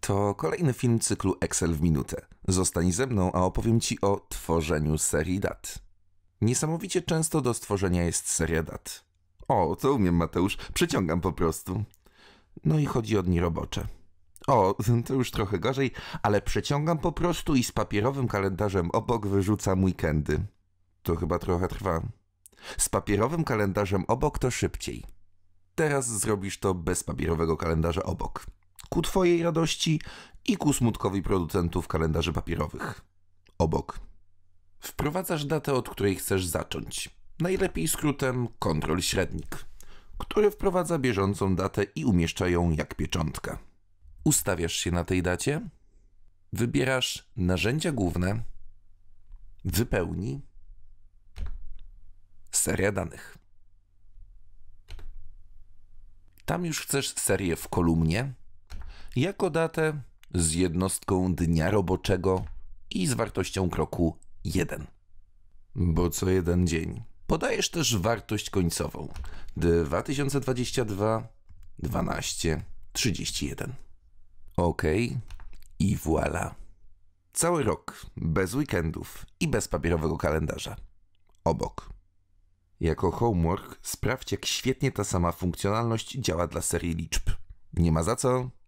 To kolejny film cyklu Excel w minutę. Zostań ze mną, a opowiem Ci o tworzeniu serii dat. Niesamowicie często do stworzenia jest seria dat. O, to umiem, Mateusz, przyciągam po prostu. No i chodzi o dni robocze. O, to już trochę gorzej, ale przyciągam po prostu i z papierowym kalendarzem obok wyrzucam weekendy. To chyba trochę trwa. Z papierowym kalendarzem obok to szybciej. Teraz zrobisz to bez papierowego kalendarza obok ku Twojej radości i ku smutkowi producentów kalendarzy papierowych. Obok. Wprowadzasz datę, od której chcesz zacząć. Najlepiej skrótem kontrol średnik, który wprowadza bieżącą datę i umieszcza ją jak pieczątkę. Ustawiasz się na tej dacie, wybierasz narzędzia główne, wypełni seria danych. Tam już chcesz serię w kolumnie, jako datę z jednostką dnia roboczego i z wartością kroku 1. Bo co jeden dzień. Podajesz też wartość końcową 2022 12 31. Ok i voilà. Cały rok, bez weekendów i bez papierowego kalendarza. Obok. Jako homework sprawdź, jak świetnie ta sama funkcjonalność działa dla serii liczb. Nie ma za co,